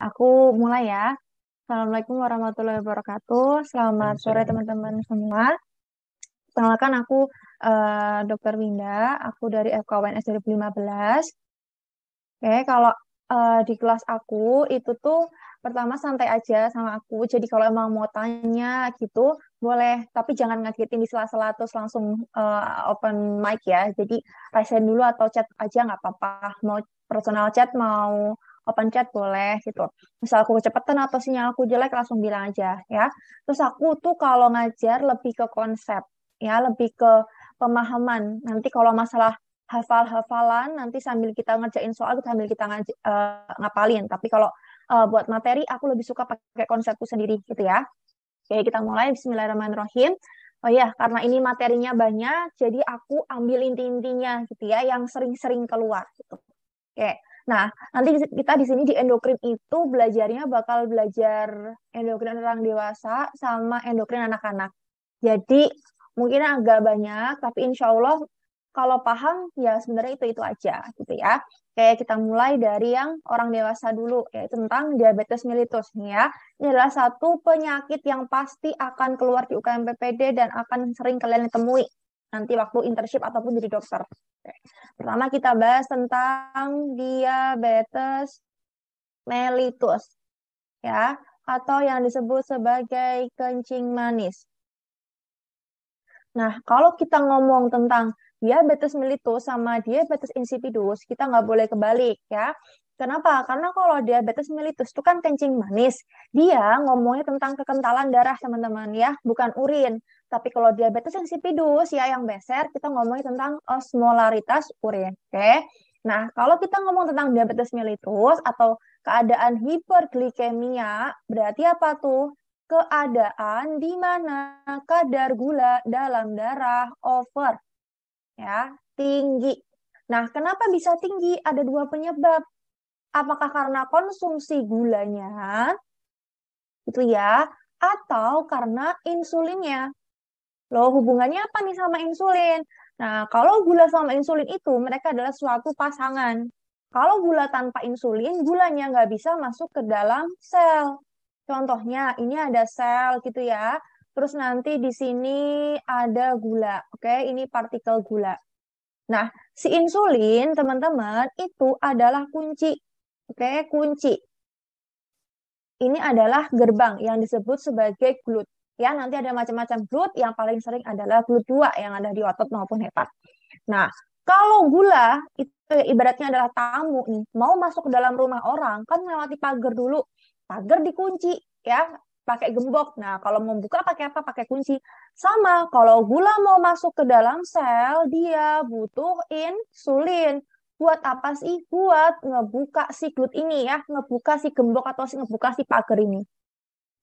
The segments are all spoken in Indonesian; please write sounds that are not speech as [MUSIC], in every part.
Aku mulai ya. Assalamualaikum warahmatullahi wabarakatuh. Selamat sore teman-teman semua. Perkenalkan aku uh, eh, Dr. Winda. Aku dari FKWNS 2015. Oke, kalau uh, di kelas aku itu tuh pertama santai aja sama aku. Jadi kalau emang mau tanya gitu, boleh. Tapi jangan ngagetin di sela-sela terus langsung uh, open mic ya. Jadi rasain dulu atau chat aja nggak apa-apa. Mau personal chat, mau open chat boleh gitu. Ya. Misal aku kecepatan atau sinyal aku jelek langsung bilang aja ya. Terus aku tuh kalau ngajar lebih ke konsep ya, lebih ke pemahaman. Nanti kalau masalah hafal-hafalan nanti sambil kita ngerjain soal kita sambil kita ngaj uh, eh, ngapalin. Tapi kalau uh, buat materi aku lebih suka pakai konsepku sendiri gitu ya. Oke, kita mulai bismillahirrahmanirrahim. Oh iya, karena ini materinya banyak, jadi aku ambil inti-intinya gitu ya yang sering-sering keluar gitu. Oke. Nah, nanti kita di sini di endokrin itu belajarnya bakal belajar endokrin orang dewasa sama endokrin anak-anak. Jadi mungkin agak banyak, tapi insya Allah kalau paham ya sebenarnya itu-itu aja gitu ya. Kayak kita mulai dari yang orang dewasa dulu, yaitu tentang diabetes mellitus nih ya. Ini adalah satu penyakit yang pasti akan keluar di UKM PPD dan akan sering kalian temui nanti waktu internship ataupun jadi dokter. Pertama kita bahas tentang diabetes mellitus ya atau yang disebut sebagai kencing manis. Nah, kalau kita ngomong tentang diabetes mellitus sama diabetes insipidus, kita nggak boleh kebalik ya. Kenapa? Karena kalau diabetes mellitus itu kan kencing manis. Dia ngomongnya tentang kekentalan darah, teman-teman ya, bukan urin. Tapi kalau diabetes insipidus ya yang beser, kita ngomongnya tentang osmolaritas urin. Oke. Nah, kalau kita ngomong tentang diabetes mellitus atau keadaan hiperglikemia, berarti apa tuh? Keadaan di mana kadar gula dalam darah over ya, tinggi. Nah, kenapa bisa tinggi? Ada dua penyebab. Apakah karena konsumsi gulanya, gitu ya, atau karena insulinnya? Loh, hubungannya apa nih sama insulin? Nah, kalau gula sama insulin itu, mereka adalah suatu pasangan. Kalau gula tanpa insulin, gulanya nggak bisa masuk ke dalam sel. Contohnya, ini ada sel gitu ya. Terus nanti di sini ada gula, oke? Ini partikel gula. Nah, si insulin, teman-teman, itu adalah kunci kayaknya kunci. Ini adalah gerbang yang disebut sebagai glut. Ya, nanti ada macam-macam glut, yang paling sering adalah glut 2 yang ada di otot maupun hepat. Nah, kalau gula itu ibaratnya adalah tamu nih, mau masuk ke dalam rumah orang kan melewati pagar dulu. Pagar dikunci ya, pakai gembok. Nah, kalau mau buka pakai apa? Pakai kunci. Sama, kalau gula mau masuk ke dalam sel, dia butuh insulin buat apa sih? Buat ngebuka si glut ini ya, ngebuka si gembok atau si ngebuka si pagar ini.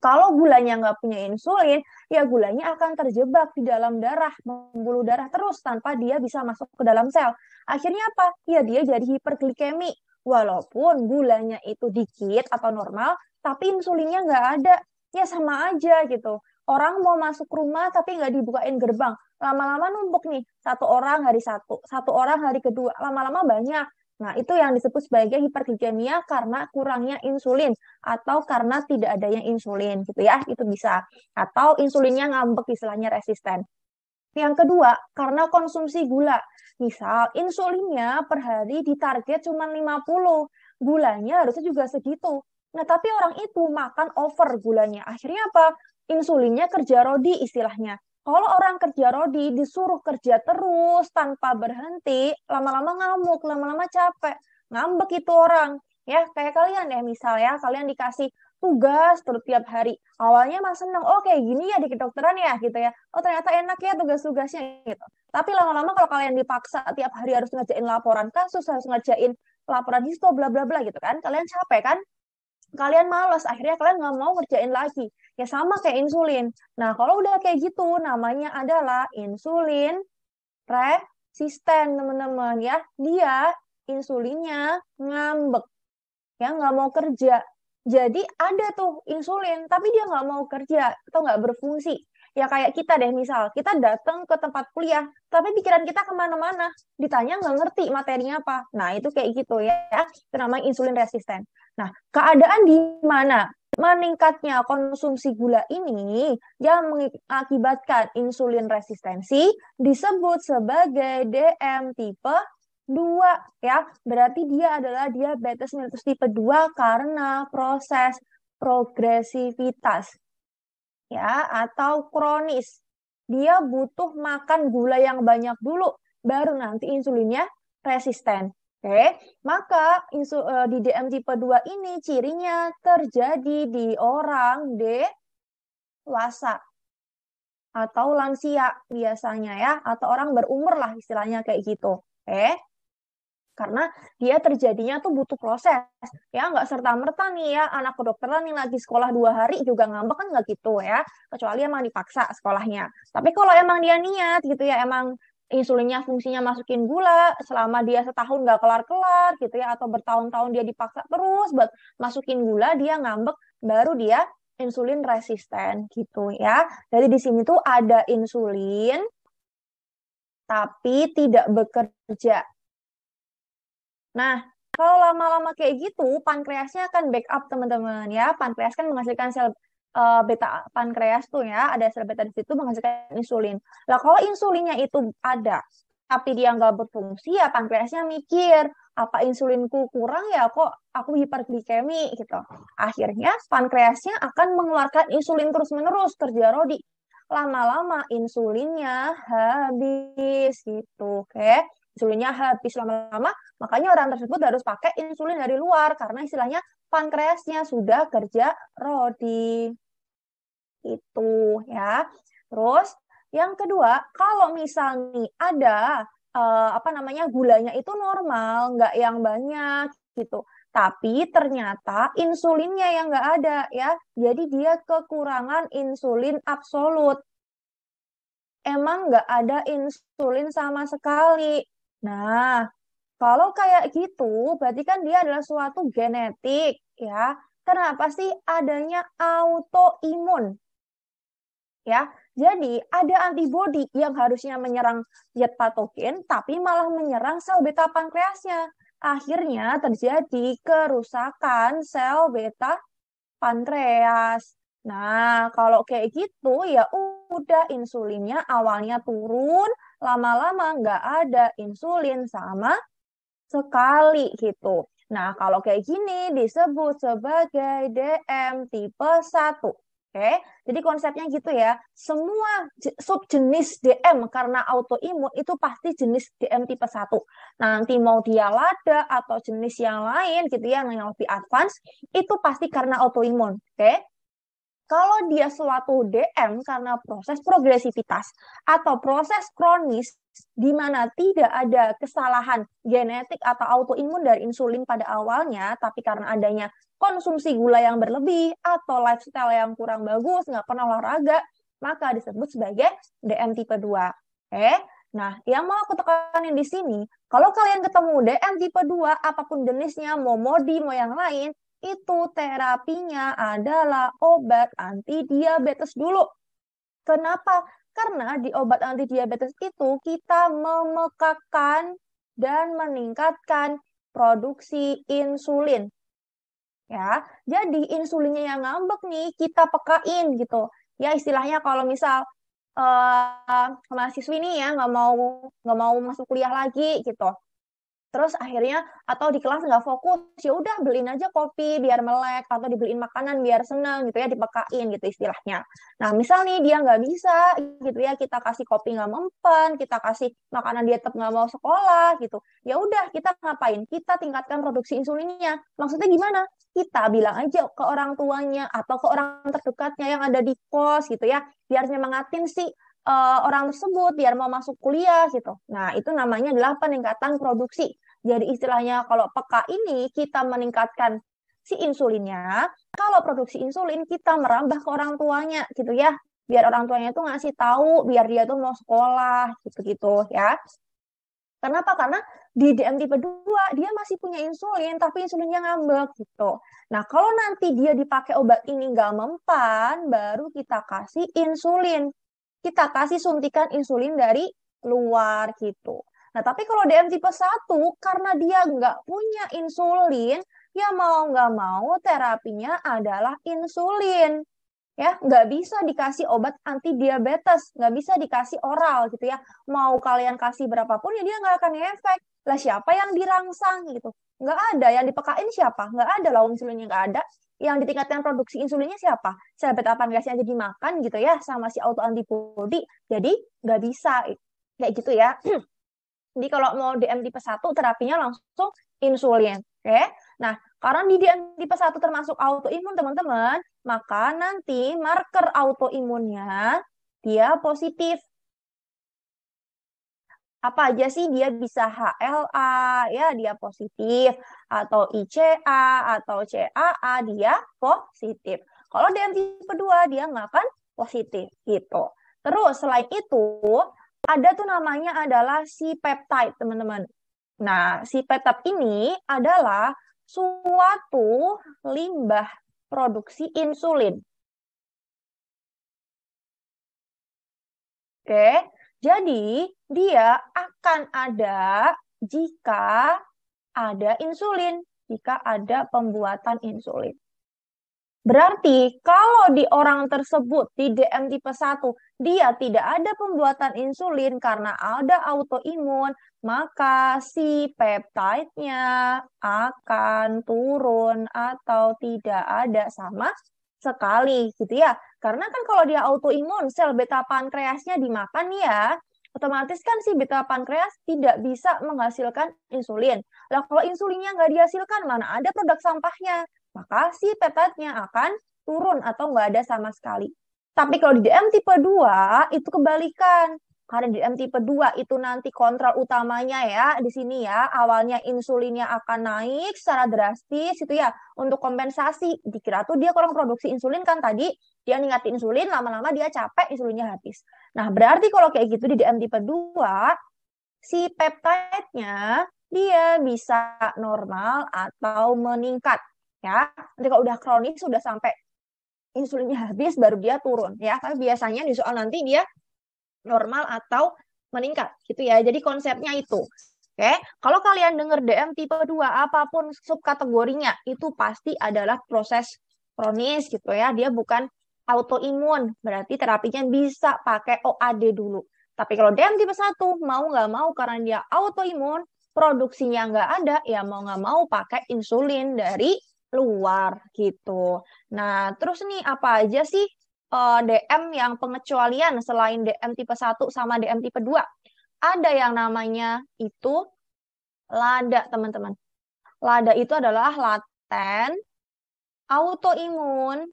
Kalau gulanya nggak punya insulin, ya gulanya akan terjebak di dalam darah, membuluh darah terus tanpa dia bisa masuk ke dalam sel. Akhirnya apa? Ya dia jadi hiperglikemi. Walaupun gulanya itu dikit atau normal, tapi insulinnya nggak ada. Ya sama aja gitu. Orang mau masuk rumah tapi nggak dibukain gerbang lama-lama numpuk nih satu orang hari satu satu orang hari kedua lama-lama banyak nah itu yang disebut sebagai hiperglikemia karena kurangnya insulin atau karena tidak adanya insulin gitu ya itu bisa atau insulinnya ngambek istilahnya resisten yang kedua karena konsumsi gula misal insulinnya per hari ditarget cuma 50 gulanya harusnya juga segitu Nah, tapi orang itu makan over gulanya. Akhirnya apa? Insulinnya kerja rodi istilahnya. Kalau orang kerja rodi disuruh kerja terus tanpa berhenti, lama-lama ngamuk, lama-lama capek, ngambek itu orang. Ya, kayak kalian ya misalnya, kalian dikasih tugas terus tiap hari. Awalnya masih seneng, oh kayak gini ya di kedokteran ya gitu ya. Oh ternyata enak ya tugas-tugasnya gitu. Tapi lama-lama kalau kalian dipaksa tiap hari harus ngerjain laporan kasus, harus ngerjain laporan histo, bla bla bla gitu kan, kalian capek kan? kalian malas akhirnya kalian nggak mau ngerjain lagi ya sama kayak insulin nah kalau udah kayak gitu namanya adalah insulin resisten teman-teman ya dia insulinnya ngambek ya nggak mau kerja jadi ada tuh insulin tapi dia nggak mau kerja atau nggak berfungsi Ya kayak kita deh misal, kita datang ke tempat kuliah, tapi pikiran kita kemana-mana. Ditanya nggak ngerti materinya apa. Nah itu kayak gitu ya, itu namanya insulin resisten. Nah keadaan di mana meningkatnya konsumsi gula ini yang mengakibatkan insulin resistensi disebut sebagai DM tipe 2 ya. Berarti dia adalah diabetes mellitus tipe 2 karena proses progresivitas ya atau kronis. Dia butuh makan gula yang banyak dulu baru nanti insulinnya resisten. Oke, maka e, di DM tipe 2 ini cirinya terjadi di orang dewasa atau lansia biasanya ya, atau orang berumur lah istilahnya kayak gitu. Oke, karena dia terjadinya tuh butuh proses ya nggak serta merta nih ya anak kedokteran yang lagi sekolah dua hari juga ngambek kan nggak gitu ya kecuali emang dipaksa sekolahnya tapi kalau emang dia niat gitu ya emang insulinnya fungsinya masukin gula selama dia setahun nggak kelar-kelar gitu ya atau bertahun-tahun dia dipaksa terus buat masukin gula dia ngambek baru dia insulin resisten gitu ya jadi di sini tuh ada insulin tapi tidak bekerja Nah, kalau lama-lama kayak gitu, pankreasnya akan backup teman-teman ya. Pankreas kan menghasilkan sel uh, beta pankreas tuh ya, ada sel beta di situ menghasilkan insulin. Lah kalau insulinnya itu ada, tapi dia nggak berfungsi ya pankreasnya mikir apa insulinku kurang ya kok aku hiperglikemi gitu. Akhirnya pankreasnya akan mengeluarkan insulin terus-menerus kerja rodi. Lama-lama insulinnya habis gitu, oke. Okay? insulinnya habis lama-lama, makanya orang tersebut harus pakai insulin dari luar karena istilahnya pankreasnya sudah kerja rodi. Itu ya. Terus yang kedua, kalau misalnya ada eh, apa namanya gulanya itu normal, nggak yang banyak gitu. Tapi ternyata insulinnya yang nggak ada ya, jadi dia kekurangan insulin absolut emang nggak ada insulin sama sekali. Nah, kalau kayak gitu, berarti kan dia adalah suatu genetik, ya. Kenapa sih adanya autoimun? Ya, jadi ada antibodi yang harusnya menyerang zat patogen, tapi malah menyerang sel beta pankreasnya. Akhirnya terjadi kerusakan sel beta pankreas. Nah, kalau kayak gitu ya udah insulinnya awalnya turun, lama-lama nggak ada insulin sama sekali gitu. Nah, kalau kayak gini disebut sebagai DM tipe 1. Oke, jadi konsepnya gitu ya. Semua sub jenis DM karena autoimun itu pasti jenis DM tipe 1. Nah, nanti mau dia lada atau jenis yang lain gitu ya yang lebih advance itu pasti karena autoimun, oke? Kalau dia suatu DM karena proses progresivitas atau proses kronis di mana tidak ada kesalahan genetik atau autoimun dari insulin pada awalnya, tapi karena adanya konsumsi gula yang berlebih atau lifestyle yang kurang bagus, nggak pernah olahraga, maka disebut sebagai DM tipe 2. Eh, Nah, yang mau aku tekanin di sini, kalau kalian ketemu DM tipe 2, apapun jenisnya, mau modi, mau yang lain, itu terapinya adalah obat anti diabetes dulu. Kenapa? Karena di obat anti diabetes itu kita memekakan dan meningkatkan produksi insulin. Ya, jadi insulinnya yang ngambek nih kita pekain gitu. Ya istilahnya kalau misal uh, mahasiswi nih ya nggak mau nggak mau masuk kuliah lagi gitu terus akhirnya atau di kelas nggak fokus ya udah beliin aja kopi biar melek atau dibeliin makanan biar seneng gitu ya dipekain gitu istilahnya nah misal nih dia nggak bisa gitu ya kita kasih kopi nggak mempan kita kasih makanan dia tetap nggak mau sekolah gitu ya udah kita ngapain kita tingkatkan produksi insulinnya maksudnya gimana kita bilang aja ke orang tuanya atau ke orang terdekatnya yang ada di kos gitu ya biar nyemangatin sih uh, orang tersebut biar mau masuk kuliah gitu. Nah, itu namanya adalah peningkatan produksi. Jadi istilahnya kalau peka ini kita meningkatkan si insulinnya, kalau produksi insulin kita merambah ke orang tuanya gitu ya. Biar orang tuanya itu ngasih tahu, biar dia tuh mau sekolah gitu-gitu ya. Kenapa? Karena di DM tipe 2 dia masih punya insulin tapi insulinnya ngambek gitu. Nah, kalau nanti dia dipakai obat ini nggak mempan, baru kita kasih insulin kita kasih suntikan insulin dari luar gitu. Nah, tapi kalau DM tipe 1, karena dia nggak punya insulin, ya mau nggak mau terapinya adalah insulin. Ya, nggak bisa dikasih obat anti diabetes, nggak bisa dikasih oral gitu ya. Mau kalian kasih berapapun ya dia nggak akan efek. Lah siapa yang dirangsang gitu? Nggak ada, yang dipekain siapa? Nggak ada lah insulinnya nggak ada yang ditingkatkan produksi insulinnya siapa? Sel beta yang jadi makan gitu ya sama si autoantibody. Jadi nggak bisa kayak gitu ya. [CLEARS THROAT] Jadi kalau mau DM tipe 1 terapinya langsung insulin, oke? Nah, karena di DM tipe 1 termasuk autoimun teman-teman, maka nanti marker autoimunnya dia positif apa aja sih dia bisa HLA ya dia positif atau ICA atau CAA dia positif. Kalau dia tipe 2 dia nggak akan positif gitu. Terus selain itu ada tuh namanya adalah si peptide teman-teman. Nah si peptide ini adalah suatu limbah produksi insulin. Oke, jadi, dia akan ada jika ada insulin, jika ada pembuatan insulin. Berarti kalau di orang tersebut di DM tipe 1 dia tidak ada pembuatan insulin karena ada autoimun, maka si peptide-nya akan turun atau tidak ada sama sekali gitu ya. Karena kan kalau dia autoimun, sel beta pankreasnya dimakan ya, otomatis kan si beta pankreas tidak bisa menghasilkan insulin. Lah kalau insulinnya nggak dihasilkan, mana ada produk sampahnya? Maka si peptidenya akan turun atau nggak ada sama sekali. Tapi kalau di DM tipe 2, itu kebalikan. Karena di M tipe 2 itu nanti kontrol utamanya ya di sini ya, awalnya insulinnya akan naik secara drastis itu ya untuk kompensasi. Dikira tuh dia kurang produksi insulin kan tadi, dia ningkatin insulin lama-lama dia capek insulinnya habis. Nah, berarti kalau kayak gitu di DM tipe 2 si peptide-nya dia bisa normal atau meningkat ya. Nanti kalau udah kronis sudah sampai insulinnya habis baru dia turun ya. Tapi biasanya di soal nanti dia normal atau meningkat gitu ya. Jadi konsepnya itu. Oke, okay? kalau kalian dengar DM tipe 2 apapun kategorinya, itu pasti adalah proses kronis gitu ya. Dia bukan autoimun, berarti terapinya bisa pakai OAD dulu. Tapi kalau DM tipe 1 mau nggak mau karena dia autoimun, produksinya nggak ada, ya mau nggak mau pakai insulin dari luar gitu. Nah, terus nih apa aja sih uh, eh, DM yang pengecualian selain DM tipe 1 sama DM tipe 2. Ada yang namanya itu LADA, teman-teman. LADA itu adalah laten autoimun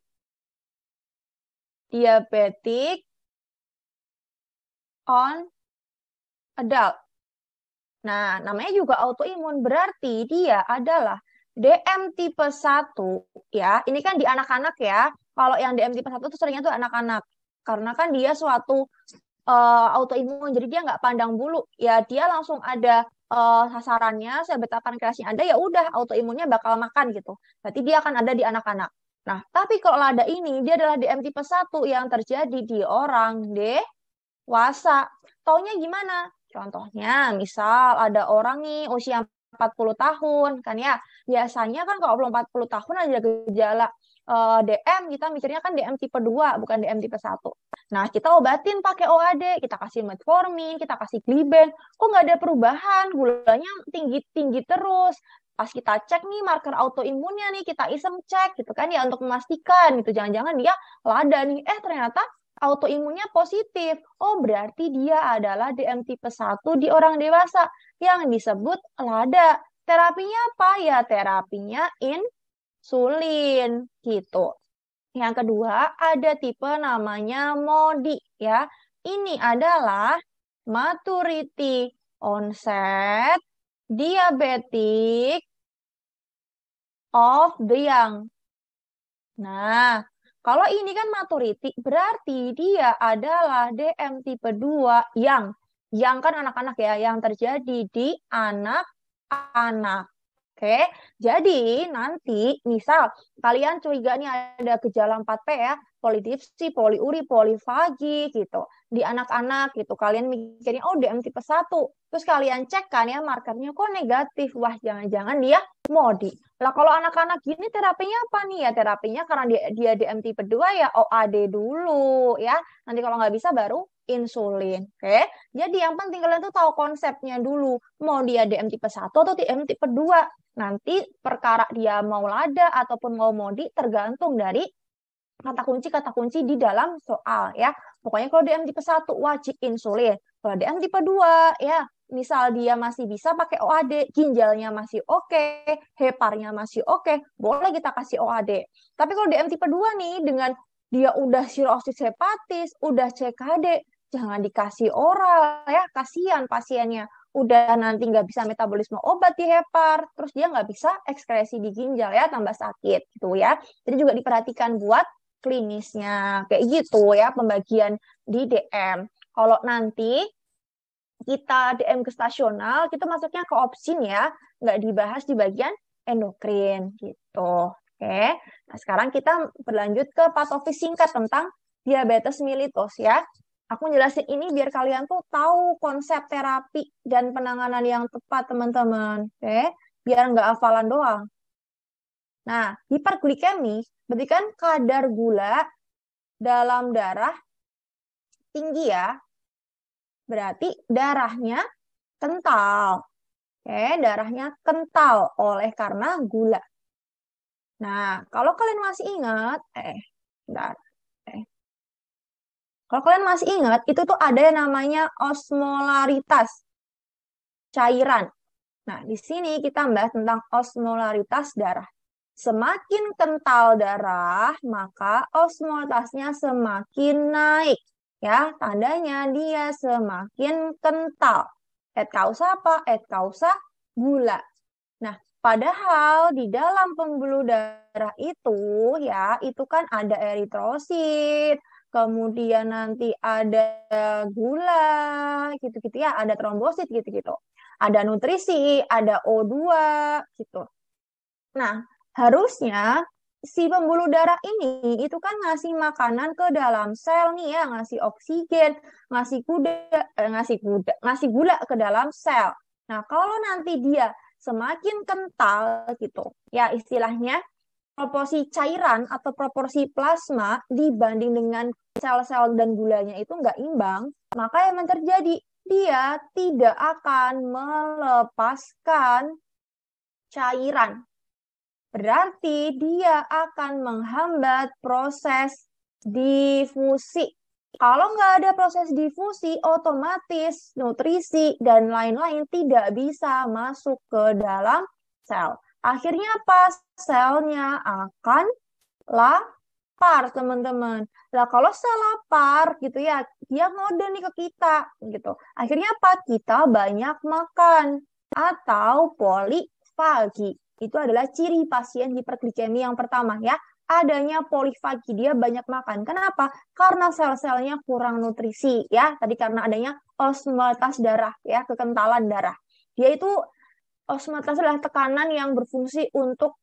diabetik on adult. Nah, namanya juga autoimun berarti dia adalah DM tipe 1 ya. Ini kan di anak-anak ya kalau yang DM tipe satu tuh seringnya tuh anak-anak karena kan dia suatu uh, autoimun jadi dia nggak pandang bulu ya dia langsung ada uh, sasarannya saya betapan pankreasnya ada ya udah autoimunnya bakal makan gitu berarti dia akan ada di anak-anak nah tapi kalau lada ini dia adalah DM tipe 1 yang terjadi di orang dewasa taunya gimana Contohnya, misal ada orang nih usia 40 tahun, kan ya. Biasanya kan kalau belum 40 tahun ada gejala uh, eh, DM kita mikirnya kan DM tipe 2 bukan DM tipe 1. Nah, kita obatin pakai OAD, kita kasih metformin, kita kasih gliben, kok nggak ada perubahan, gulanya tinggi-tinggi terus. Pas kita cek nih marker autoimunnya nih, kita iseng cek gitu kan ya untuk memastikan gitu jangan-jangan dia lada nih. Eh ternyata autoimunnya positif. Oh, berarti dia adalah DM tipe 1 di orang dewasa yang disebut LADA. Terapinya apa ya? Terapinya in sulin gitu. Yang kedua ada tipe namanya modi ya. Ini adalah maturity onset diabetic of the young. Nah, kalau ini kan maturity, berarti dia adalah DM tipe 2 yang yang kan anak-anak ya, yang terjadi di anak-anak. Oke, jadi nanti misal kalian curiga nih ada gejala 4P ya, polidipsi, poliuri, polifagi gitu. Di anak-anak gitu, kalian mikirnya oh DM tipe 1. Terus kalian cek kan ya markernya kok negatif. Wah, jangan-jangan dia modi. Lah kalau anak-anak gini terapinya apa nih ya? Terapinya karena dia, dia DM tipe 2 ya OAD dulu ya. Nanti kalau nggak bisa baru insulin. Oke. Okay? Jadi yang penting kalian tuh tahu konsepnya dulu. Mau dia DM tipe 1 atau DM tipe 2 nanti perkara dia mau lada ataupun mau modi tergantung dari kata kunci kata kunci di dalam soal ya. Pokoknya kalau DM tipe 1 wajib insulin. Kalau DM tipe 2 ya misal dia masih bisa pakai OAD, ginjalnya masih oke, okay, heparnya masih oke, okay, boleh kita kasih OAD. Tapi kalau DM tipe 2 nih dengan dia udah sirosis hepatis, udah CKD, jangan dikasih oral ya, kasihan pasiennya udah nanti nggak bisa metabolisme obat di hepar, terus dia nggak bisa ekskresi di ginjal ya, tambah sakit gitu ya. Jadi juga diperhatikan buat klinisnya kayak gitu ya pembagian di DM. Kalau nanti kita DM ke stasional, kita masuknya ke opsin ya, nggak dibahas di bagian endokrin gitu. Oke, nah sekarang kita berlanjut ke patofis singkat tentang diabetes mellitus ya. Aku jelasin ini biar kalian tuh tahu konsep terapi dan penanganan yang tepat, teman-teman. Oke, biar nggak hafalan doang. Nah, hiperglikemi berarti kan kadar gula dalam darah tinggi ya. Berarti darahnya kental. Oke, darahnya kental oleh karena gula. Nah, kalau kalian masih ingat, eh, darah, eh, kalau kalian masih ingat, itu tuh ada yang namanya osmolaritas cairan. Nah, di sini kita membahas tentang osmolaritas darah. Semakin kental darah, maka osmolitasnya semakin naik. Ya, tandanya dia semakin kental. Et causa apa? Et causa gula. Nah, Padahal di dalam pembuluh darah itu ya itu kan ada eritrosit, kemudian nanti ada gula gitu-gitu ya, ada trombosit gitu-gitu. Ada nutrisi, ada O2 gitu. Nah, harusnya si pembuluh darah ini itu kan ngasih makanan ke dalam sel nih ya, ngasih oksigen, ngasih kuda, eh, ngasih kuda, ngasih gula ke dalam sel. Nah, kalau nanti dia semakin kental gitu, ya istilahnya proporsi cairan atau proporsi plasma dibanding dengan sel-sel dan gulanya itu nggak imbang, maka yang terjadi dia tidak akan melepaskan cairan. Berarti dia akan menghambat proses difusi. Kalau nggak ada proses difusi, otomatis nutrisi dan lain-lain tidak bisa masuk ke dalam sel. Akhirnya apa? Selnya akan lapar, teman-teman. Nah kalau sel lapar gitu ya, dia ngode nih ke kita gitu. Akhirnya apa? Kita banyak makan atau polifagi. Itu adalah ciri pasien hiperglikemi yang pertama ya. Adanya polifagi, dia banyak makan. Kenapa? Karena sel-selnya kurang nutrisi ya. Tadi karena adanya osmolitas darah ya, kekentalan darah. Dia itu osmotase adalah tekanan yang berfungsi untuk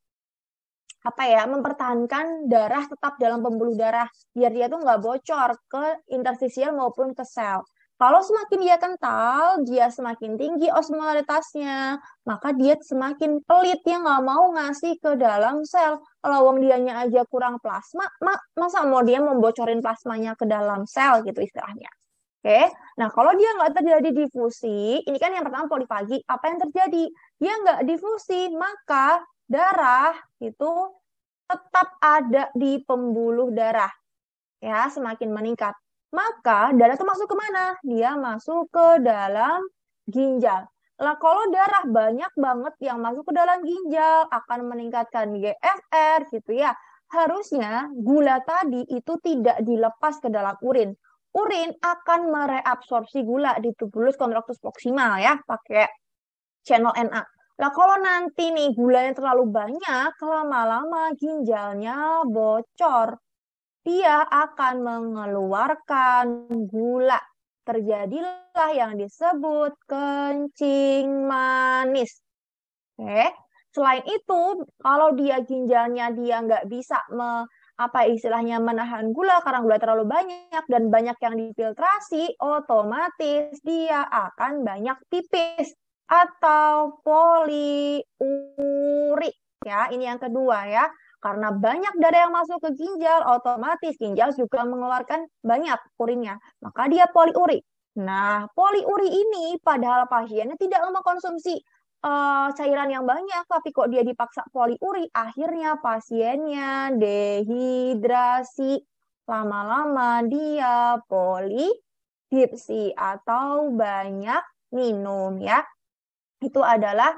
apa ya mempertahankan darah tetap dalam pembuluh darah biar dia tuh nggak bocor ke interstisial maupun ke sel. Kalau semakin dia kental, dia semakin tinggi osmolaritasnya, maka dia semakin pelit, yang nggak mau ngasih ke dalam sel. Kalau uang dianya aja kurang plasma, ma masa mau dia membocorin plasmanya ke dalam sel gitu istilahnya. Oke, okay? nah kalau dia nggak terjadi difusi, ini kan yang pertama polifagi, apa yang terjadi? dia nggak difusi, maka darah itu tetap ada di pembuluh darah. Ya, semakin meningkat. Maka darah itu masuk ke mana? Dia masuk ke dalam ginjal. Lah kalau darah banyak banget yang masuk ke dalam ginjal akan meningkatkan GFR gitu ya. Harusnya gula tadi itu tidak dilepas ke dalam urin. Urin akan mereabsorpsi gula di tubulus kontraktus proksimal ya, pakai channel NA. Nah, kalau nanti nih gulanya terlalu banyak, lama-lama ginjalnya bocor. Dia akan mengeluarkan gula. Terjadilah yang disebut kencing manis. Oke. Selain itu, kalau dia ginjalnya dia nggak bisa me, apa istilahnya menahan gula karena gula terlalu banyak dan banyak yang difiltrasi, otomatis dia akan banyak pipis atau poliuri ya. Ini yang kedua ya. Karena banyak darah yang masuk ke ginjal, otomatis ginjal juga mengeluarkan banyak urinnya. Maka dia poliuri Nah, poliuri ini padahal pasiennya tidak mengkonsumsi uh, cairan yang banyak, tapi kok dia dipaksa poliuri, akhirnya pasiennya dehidrasi. Lama-lama dia poli polidipsi atau banyak minum ya itu adalah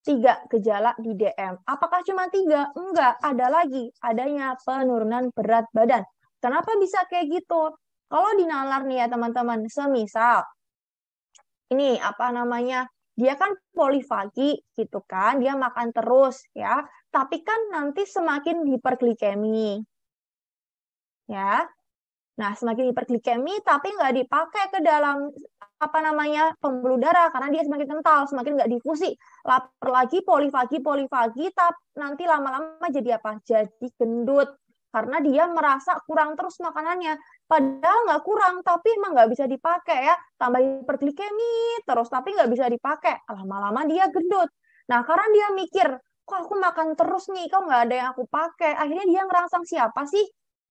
tiga gejala di DM. Apakah cuma tiga? Enggak, ada lagi. Adanya penurunan berat badan. Kenapa bisa kayak gitu? Kalau dinalar nih ya teman-teman, semisal ini apa namanya, dia kan polifagi gitu kan, dia makan terus ya, tapi kan nanti semakin hiperglikemi. Ya, Nah, semakin hiperglikemi tapi nggak dipakai ke dalam apa namanya pembuluh darah karena dia semakin kental semakin nggak difusi lapar lagi polifagi polifagi tapi nanti lama-lama jadi apa jadi gendut karena dia merasa kurang terus makanannya padahal nggak kurang tapi emang nggak bisa dipakai ya tambah hiperglikemi terus tapi nggak bisa dipakai lama-lama dia gendut nah karena dia mikir kok aku makan terus nih kok nggak ada yang aku pakai akhirnya dia ngerangsang siapa sih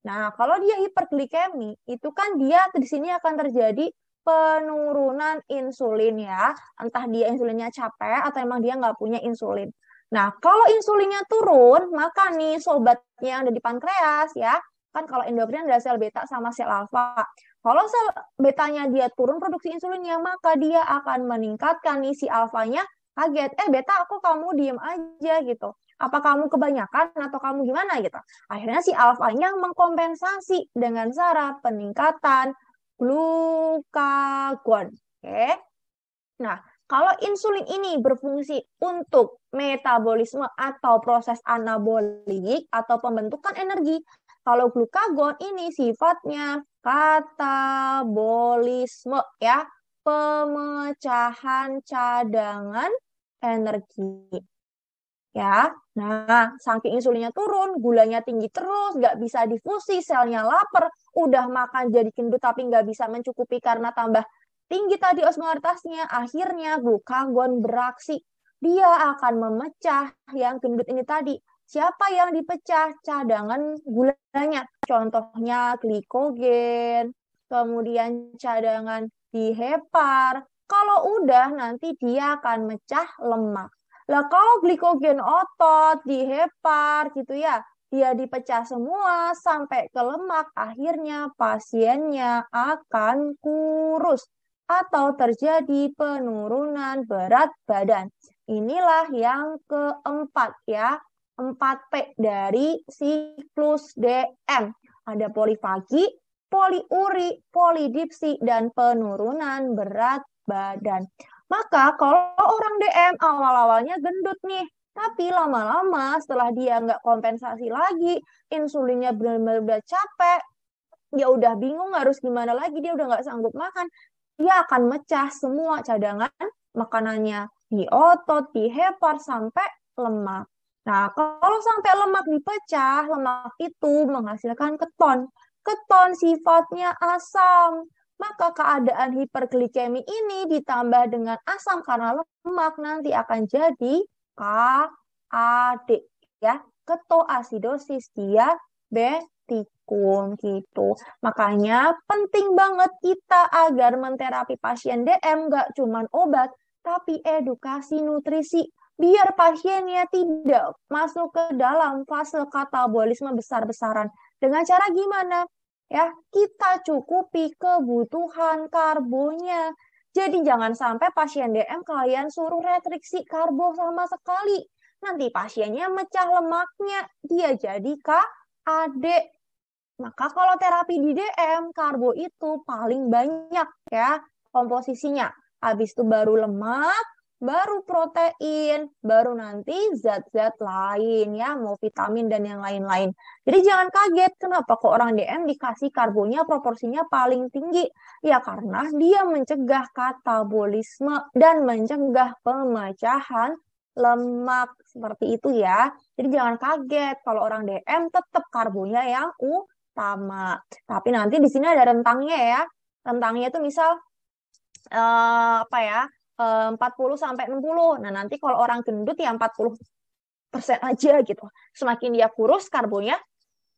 Nah, kalau dia hiperglikemi, itu kan dia di sini akan terjadi penurunan insulin ya. Entah dia insulinnya capek atau emang dia nggak punya insulin. Nah, kalau insulinnya turun, maka nih sobatnya yang ada di pankreas ya, kan kalau endokrin ada sel beta sama sel alfa. Kalau sel betanya dia turun produksi insulinnya, maka dia akan meningkatkan nih si alfanya kaget, eh beta aku kamu diem aja gitu. Apa kamu kebanyakan atau kamu gimana gitu. Akhirnya si alfanya mengkompensasi dengan cara peningkatan glukagon. Oke. Nah, kalau insulin ini berfungsi untuk metabolisme atau proses anabolik atau pembentukan energi, kalau glukagon ini sifatnya katabolisme ya, pemecahan cadangan energi ya. Nah, saking insulinnya turun, gulanya tinggi terus, nggak bisa difusi, selnya lapar, udah makan jadi gendut tapi nggak bisa mencukupi karena tambah tinggi tadi osmolaritasnya, akhirnya glukagon beraksi. Dia akan memecah yang gendut ini tadi. Siapa yang dipecah? Cadangan gulanya. Contohnya glikogen, kemudian cadangan di hepar. Kalau udah nanti dia akan mecah lemak. Lah kalau glikogen otot dihepar gitu ya, dia dipecah semua sampai ke lemak, akhirnya pasiennya akan kurus atau terjadi penurunan berat badan. Inilah yang keempat ya, 4P dari siklus DM. Ada polifagi, poliuri, polidipsi, dan penurunan berat badan. Maka kalau orang DM awal-awalnya gendut nih, tapi lama-lama setelah dia nggak kompensasi lagi, insulinnya benar-benar udah capek, dia udah bingung harus gimana lagi, dia udah nggak sanggup makan, dia akan mecah semua cadangan makanannya di otot, di hepar, sampai lemak. Nah, kalau sampai lemak dipecah, lemak itu menghasilkan keton. Keton sifatnya asam maka keadaan hiperglikemi ini ditambah dengan asam karena lemak nanti akan jadi KAD ya ketoasidosis dia diabetikum gitu. Makanya penting banget kita agar menterapi pasien DM gak cuman obat tapi edukasi nutrisi biar pasiennya tidak masuk ke dalam fase katabolisme besar-besaran. Dengan cara gimana? ya kita cukupi kebutuhan karbonya. Jadi jangan sampai pasien DM kalian suruh restriksi karbo sama sekali. Nanti pasiennya mecah lemaknya, dia jadi KAD. Maka kalau terapi di DM, karbo itu paling banyak ya komposisinya. Habis itu baru lemak, baru protein, baru nanti zat-zat lain ya, mau vitamin dan yang lain-lain. Jadi jangan kaget kenapa kok orang DM dikasih karbonya proporsinya paling tinggi. Ya karena dia mencegah katabolisme dan mencegah pemecahan lemak seperti itu ya. Jadi jangan kaget kalau orang DM tetap karbonya yang utama. Tapi nanti di sini ada rentangnya ya. Rentangnya itu misal uh, apa ya? 40 eh, sampai 60. Nah, nanti kalau orang gendut ya 40 persen aja gitu. Semakin dia kurus karbonnya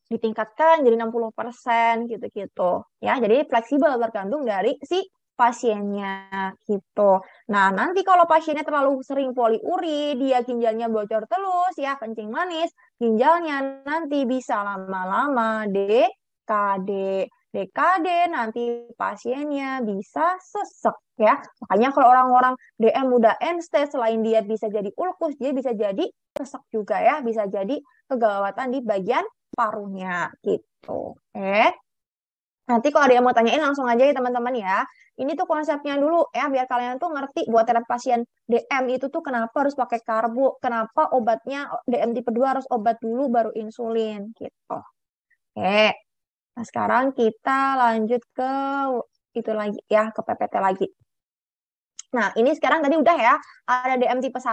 ditingkatkan jadi 60 persen gitu-gitu. Ya, jadi fleksibel tergantung dari si pasiennya gitu. Nah, nanti kalau pasiennya terlalu sering poliuri, dia ginjalnya bocor terus, ya kencing manis, ginjalnya nanti bisa lama-lama DKD. DKD nanti pasiennya bisa sesek ya makanya kalau orang-orang DM udah end stage selain dia bisa jadi ulkus dia bisa jadi sesak juga ya bisa jadi kegawatan di bagian parunya gitu oke nanti kalau ada yang mau tanyain langsung aja ya teman-teman ya ini tuh konsepnya dulu ya biar kalian tuh ngerti buat terapi pasien DM itu tuh kenapa harus pakai karbo kenapa obatnya DM tipe 2 harus obat dulu baru insulin gitu oke nah sekarang kita lanjut ke itu lagi ya ke PPT lagi Nah, ini sekarang tadi udah ya, ada DM tipe 1,